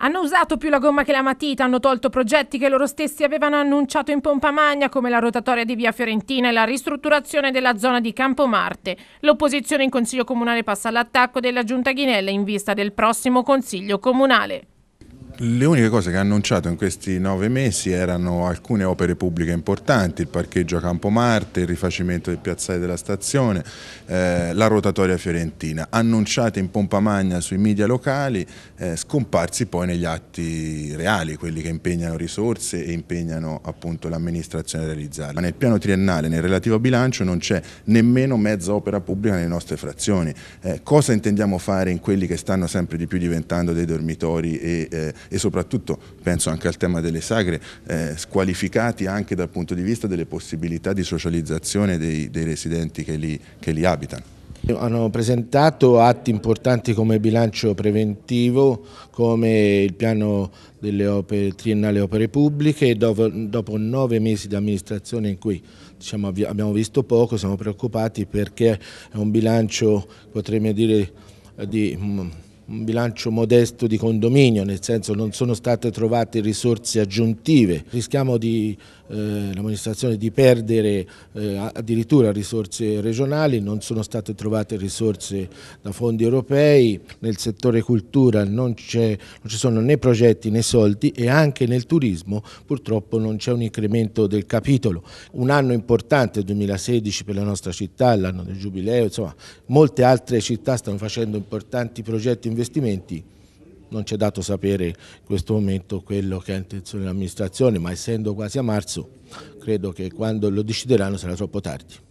Hanno usato più la gomma che la matita, hanno tolto progetti che loro stessi avevano annunciato in pompa magna come la rotatoria di Via Fiorentina e la ristrutturazione della zona di Campomarte. L'opposizione in Consiglio Comunale passa all'attacco della Giunta Ghinella in vista del prossimo Consiglio Comunale. Le uniche cose che ha annunciato in questi nove mesi erano alcune opere pubbliche importanti, il parcheggio a Campomarte, il rifacimento del piazzale della stazione, eh, la rotatoria fiorentina, annunciate in pompa magna sui media locali, eh, scomparsi poi negli atti reali, quelli che impegnano risorse e impegnano appunto l'amministrazione a realizzarle. Ma nel piano triennale, nel relativo bilancio, non c'è nemmeno mezza opera pubblica nelle nostre frazioni. Eh, cosa intendiamo fare in quelli che stanno sempre di più diventando dei dormitori e eh, e soprattutto penso anche al tema delle sagre, eh, squalificati anche dal punto di vista delle possibilità di socializzazione dei, dei residenti che li, che li abitano. Hanno presentato atti importanti come bilancio preventivo, come il piano delle opere, triennale opere pubbliche, dopo, dopo nove mesi di amministrazione in cui diciamo, abbiamo visto poco, siamo preoccupati perché è un bilancio, potremmo dire, di mm, un bilancio modesto di condominio, nel senso non sono state trovate risorse aggiuntive. Rischiamo di, eh, l'amministrazione di perdere eh, addirittura risorse regionali, non sono state trovate risorse da fondi europei, nel settore cultura non, non ci sono né progetti né soldi e anche nel turismo purtroppo non c'è un incremento del capitolo. Un anno importante, 2016 per la nostra città, l'anno del giubileo, insomma molte altre città stanno facendo importanti progetti in investimenti non ci è dato sapere in questo momento quello che ha intenzione l'amministrazione, ma essendo quasi a marzo credo che quando lo decideranno sarà troppo tardi.